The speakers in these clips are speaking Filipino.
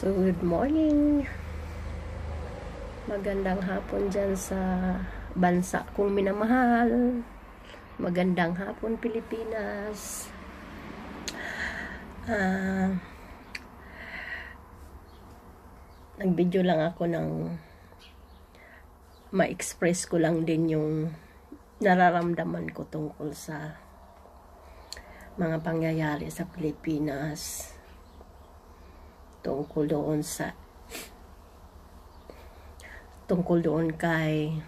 So, good morning. Magandang hapon dyan sa bansa kong minamahal. Magandang hapon, Pilipinas. Uh, nag-video lang ako ng ma-express ko lang din yung nararamdaman ko tungkol sa mga pangyayari sa Pilipinas tungkol doon sa tungkol doon kay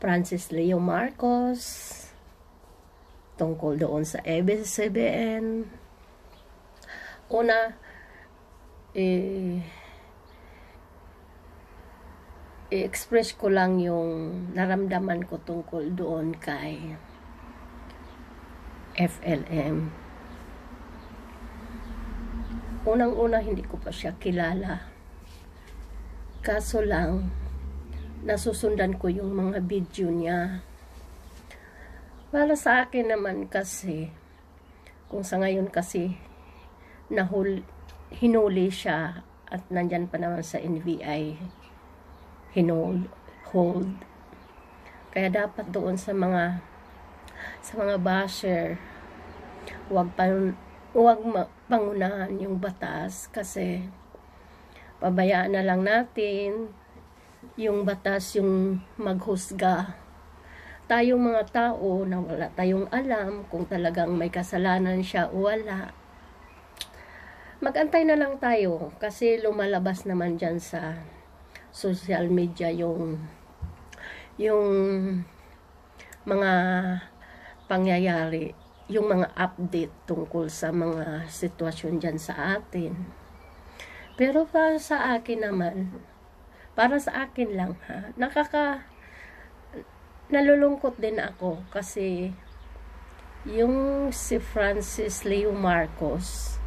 Francis Leo Marcos tungkol doon sa ABS-CBN una eh, i-express ko lang yung naramdaman ko tungkol doon kay FLM unang-una hindi ko pa siya kilala. Kaso lang, nasusundan ko yung mga video niya. Para sa akin naman kasi, kung sa ngayon kasi, nahul, hinuli siya at nandyan pa naman sa NVI, hinold, hold. Kaya dapat doon sa mga sa mga basher, huwag pa, huwag ma, pangunahan yung batas kasi pabayaan na lang natin yung batas yung maghusga tayong mga tao na wala tayong alam kung talagang may kasalanan siya o wala magantay na lang tayo kasi lumalabas naman dyan sa social media yung yung mga pangyayari yung mga update tungkol sa mga sitwasyon dyan sa atin. Pero para sa akin naman, para sa akin lang ha, nakaka, nalulungkot din ako kasi yung si Francis Leo Marcos,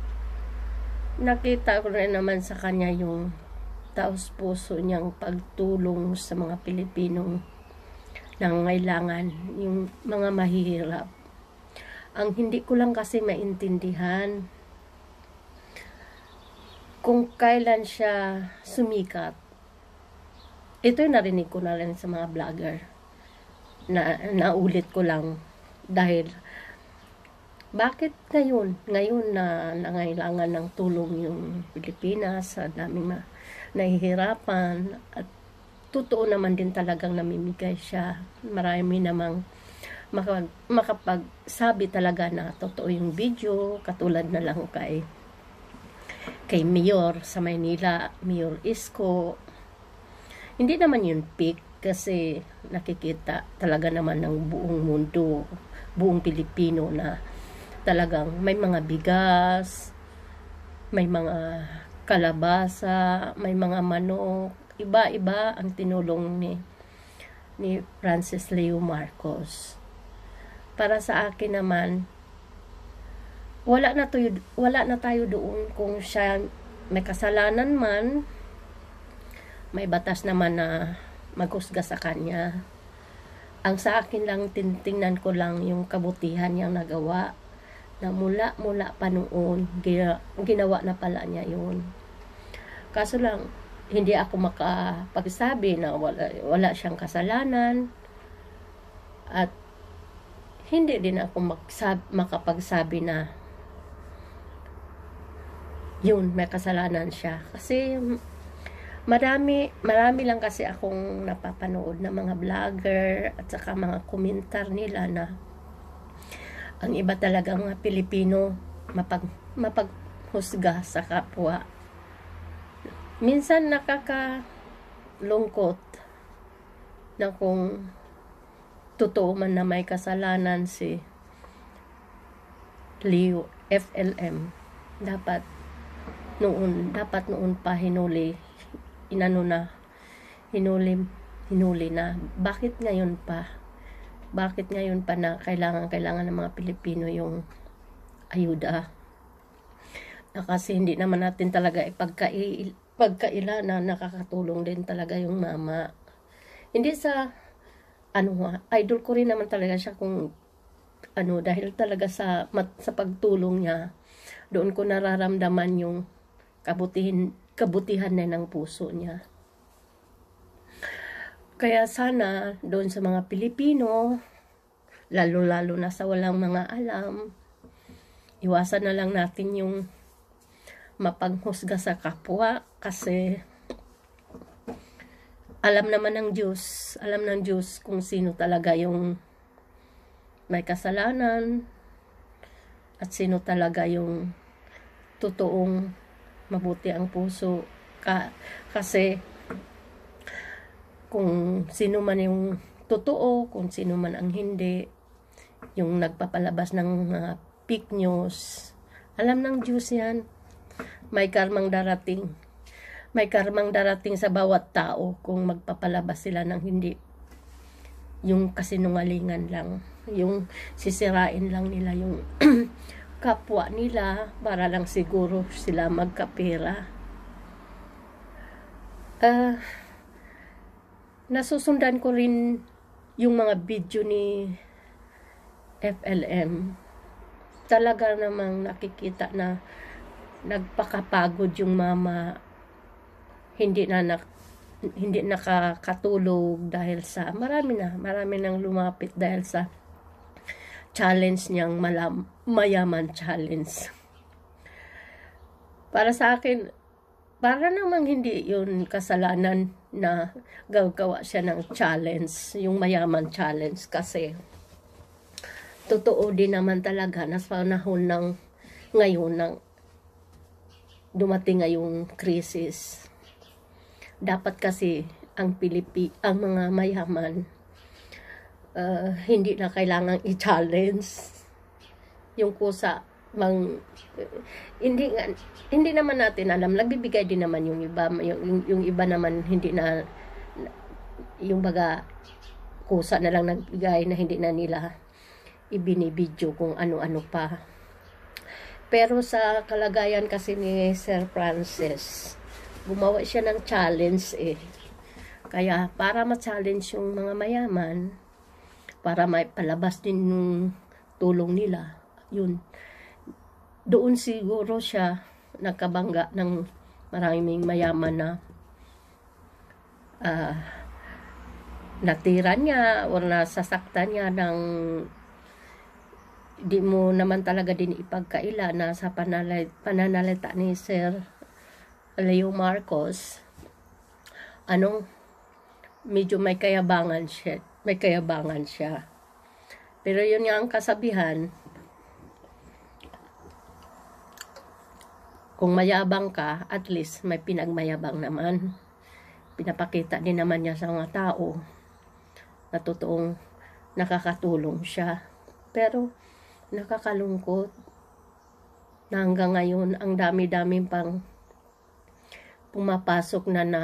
nakita ko rin naman sa kanya yung taos puso niyang pagtulong sa mga Pilipinong nangangailangan, yung mga mahirap. Ang hindi ko lang kasi maintindihan kung kailan siya sumikat. Ito yung narinig ko na rin sa mga vlogger na naulit ko lang dahil bakit ngayon, ngayon na nangailangan ng tulong yung Pilipinas, sa daming na, nahihirapan, at totoo naman din talagang namimigay siya. Marami namang makapag, makapagsabi talaga na totoo yung video, katulad na lang kay kay Mayor sa Manila Mayor Isko. Hindi naman yun pick kasi nakikita talaga naman ng buong mundo, buong Pilipino na talagang may mga bigas, may mga kalabasa, may mga manok, iba-iba ang tinulong ni ni Francis Leo Marcos para sa akin naman, wala na, tayo, wala na tayo doon kung siya may kasalanan man, may batas naman na maghusga sa kanya. Ang sa akin lang, tintingnan ko lang yung kabutihan niyang nagawa na mula mula pa noon, ginawa na pala niya yun. Kaso lang, hindi ako makapagsabi na wala, wala siyang kasalanan at hindi din ako magsab, makapagsabi na yun, may kasalanan siya. Kasi marami, marami lang kasi akong napapanood na mga vlogger at saka mga komentar nila na ang iba talaga mga Pilipino mapag, mapaghusga sa kapwa. Minsan nakaka lungkot na kung totoo man na may kasalanan si Leo FLM dapat noon dapat noon pa hinuli inano na hinuli hinuli na bakit ngayon pa bakit ngayon pa na kailangan kailangan ng mga Pilipino yung ayuda na kasi hindi naman natin talaga ipagkaila pagkaila na nakakatulong din talaga yung mama hindi sa ano nga, idol ko rin naman talaga siya kung ano, dahil talaga sa, mat, sa pagtulong niya, doon ko nararamdaman yung kabutihin, kabutihan na ng puso niya. Kaya sana doon sa mga Pilipino, lalo-lalo na sa walang mga alam, iwasan na lang natin yung mapanghusga sa kapwa kasi alam naman ng Diyos, alam ng Diyos kung sino talaga yung may kasalanan at sino talaga yung totoong mabuti ang puso Ka kasi kung sino man yung totoo, kung sino man ang hindi, yung nagpapalabas ng uh, fake news, alam ng Diyos yan, may karmang darating may karmang darating sa bawat tao kung magpapalabas sila ng hindi yung kasinungalingan lang yung sisirain lang nila yung kapwa nila para lang siguro sila magkapira uh, ah, nasusundan ko rin yung mga video ni FLM talaga namang nakikita na nagpakapagod yung mama hindi na, na hindi nakakatulog dahil sa marami na, marami nang lumapit dahil sa challenge niyang malam, mayaman challenge. Para sa akin, para namang hindi yun kasalanan na gagawa siya ng challenge, yung mayaman challenge kasi totoo din naman talaga na sa panahon ng ngayon ng dumating ngayong crisis dapat kasi ang Pilipi ang mga mayaman uh, hindi na kailangang i-challenge yung kusa mang hindi hindi naman natin alam nagbibigay din naman yung iba yung, yung iba naman hindi na yung baga kusa na lang nagbigay na hindi na nila ibinibidyo kung ano-ano pa pero sa kalagayan kasi ni Sir Francis gumawa siya ng challenge eh. Kaya para ma-challenge yung mga mayaman, para may palabas din yung tulong nila, yun. Doon siguro siya nakabangga ng maraming mayaman na uh, natira niya o nasasaktan niya ng di mo naman talaga din ipagkaila na sa panalay, pananalita ni Sir Leo Marcos, ano, medyo may kayabangan siya. May kayabangan siya. Pero yun nga ang kasabihan, kung mayabang ka, at least may pinagmayabang naman. Pinapakita din naman niya sa mga tao na totoong nakakatulong siya. Pero nakakalungkot na hanggang ngayon ang dami-daming pang pumapasok na na,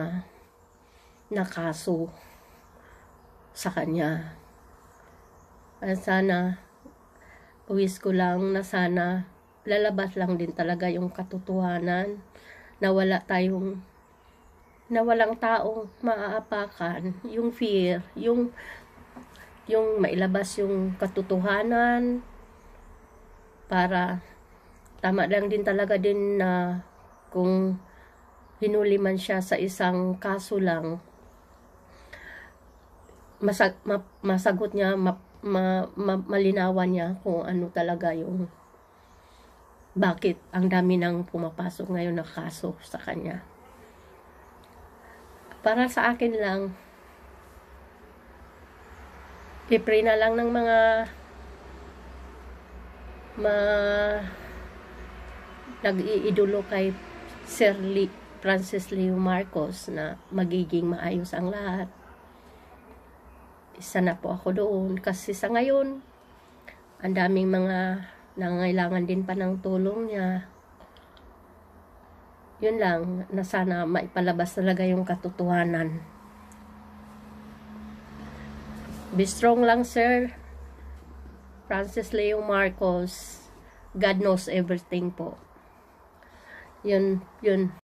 na kaso sa kanya. At sana, uwis ko lang na sana lalabas lang din talaga yung katotohanan na wala tayong na walang taong maaapakan yung fear, yung yung mailabas yung katotohanan para tama lang din talaga din na kung hinuli man siya sa isang kaso lang, masag, ma, masagot niya, ma, ma, ma, malinawan niya kung ano talaga yung bakit ang dami nang pumapasok ngayon na kaso sa kanya. Para sa akin lang, i na lang ng mga ma nag-iidolo kay Sir Lee Francis Leo Marcos na magiging maayos ang lahat. Isa na po ako doon kasi sa ngayon, ang daming mga nangangailangan din pa ng tulong niya. Yun lang, na sana maipalabas talaga yung katotohanan. Be strong lang, sir. Francis Leo Marcos. God knows everything po. Yun, yun.